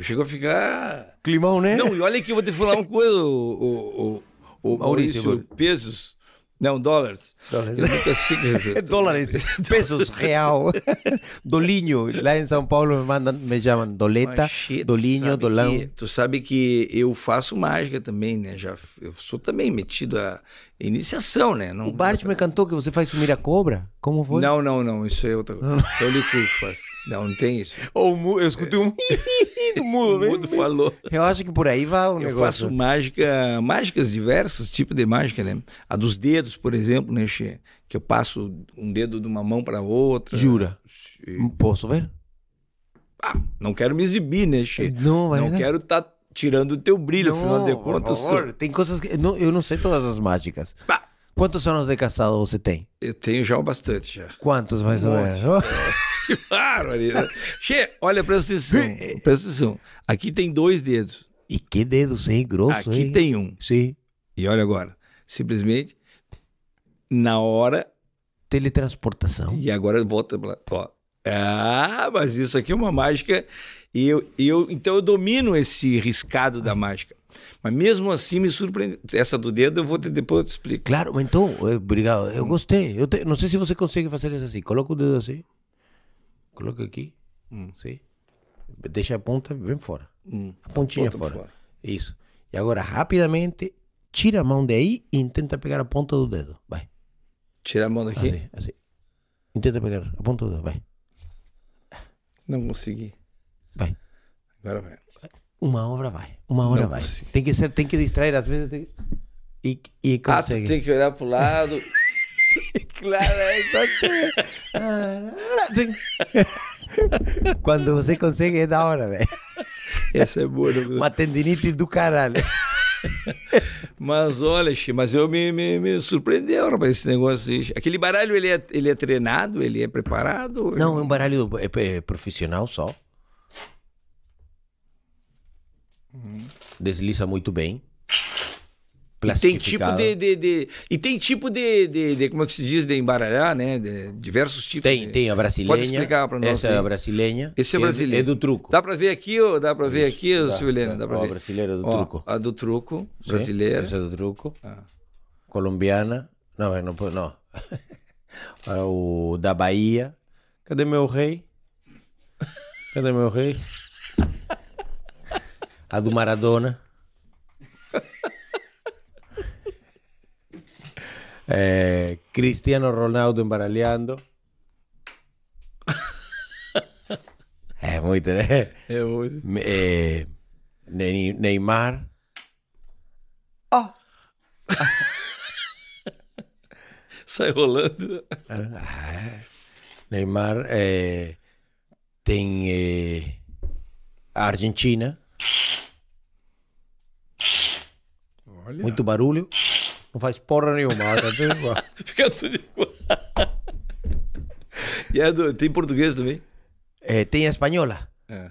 Chegou a ficar. Climão, né? Não, e olha que eu vou te falar uma coisa, o, o, o Maurício, Maurício pesos. Não, dólares. Dólares. É dólares. Pesos real. Dolinho. Lá em São Paulo me, mandam, me chamam Doleta, Machê, Dolinho, tu Dolão. Que, tu sabe que eu faço mágica também, né? Já, eu sou também metido a iniciação, né? Não, o Bartman não... cantou que você faz sumir a cobra? Como foi? Não, não, não. Isso é outra é coisa. Isso é o faz. Não, não tem isso. Ou mu... Eu escutei um mudo. o mudo falou. Eu acho que por aí vai o negócio. Eu faço mágica, mágicas diversas, tipo de mágica, né? A dos dedos, por exemplo, né, Que eu passo um dedo de uma mão para outra. Jura? Posso ver? Ah, não quero me exibir, né, Não, vai Não né? quero estar tá tirando o teu brilho, no, afinal de contas. Por favor, tem coisas que. Não, eu não sei todas as mágicas. Bah. Quantos anos de caçado você tem? Eu tenho já bastante já. Quantos mais um ou menos? Que bárbaro. che, olha, presta atenção. Presta atenção. Aqui tem dois dedos. E que dedos, hein? Grosso, Aqui hein? tem um. Sim. E olha agora. Simplesmente, na hora... Teletransportação. E agora volta pra... Ó, ah, mas isso aqui é uma mágica. E eu, eu, então eu domino esse riscado da mágica. Mas mesmo assim me surpreende. Essa do dedo eu vou depois eu te explico. Claro, mas então, eh, obrigado. Eu gostei. Eu te, não sei se você consegue fazer isso assim. Coloca o dedo assim. Coloca aqui. Hum. Sim. Deixa a ponta bem fora. Hum. A pontinha a fora. fora. Isso. E agora, rapidamente, tira a mão daí e tenta pegar a ponta do dedo. Vai. Tira a mão daqui? Assim, assim. tenta pegar a ponta do dedo. Vai. Não consegui. Bem. Agora vai. Uma hora vai. Uma hora não vai. Consigo. Tem que, ser, tem que distrair às vezes. Tem... E, e consegue. Ah, tu tem que olhar pro lado. claro, é só que... Ah, Quando você consegue é da hora, velho. Essa é boa. Né, Uma tendinite do caralho. mas olha, mas eu me, me, me surpreendeu, rapaz, esse negócio. Aquele baralho, ele é, ele é treinado? Ele é preparado? Não, é um baralho é, é profissional só. Uhum. Desliza muito bem tem tipo de, de, de, E tem tipo de, de, de, Como é que se diz? De embaralhar, né? De diversos tipos. Tem, tem a brasileira. Pode explicar para nós. Essa é a brasileira. Esse é, é brasileiro. É do truco. Dá para ver aqui, ó, dá para ver aqui, dá, Silvilena? Dá, dá para ver. A brasileira do ó, truco. A do truco, brasileira. Sim, essa é do truco. Ah. Colombiana. Não, não pode. Não. Ah, o da Bahia. Cadê meu rei? Cadê meu rei? A do Maradona. É, Cristiano Ronaldo embaralhando. é eh, muito, né? Eh, é muito. É, Neymar. Ó. Oh. Sai rolando. Ah, Neymar é, tem é, a Argentina. Olha. Muito barulho. Não faz porra nenhuma, tá tudo igual. Fica tudo igual. e é do, tem português também? É, tem espanhola. É.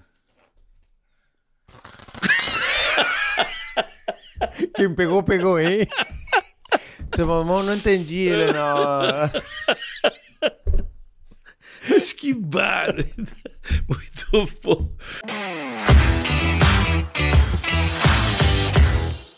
Quem pegou, pegou, hein? Teu mamão não entendi ele, não. Mas Muito bom.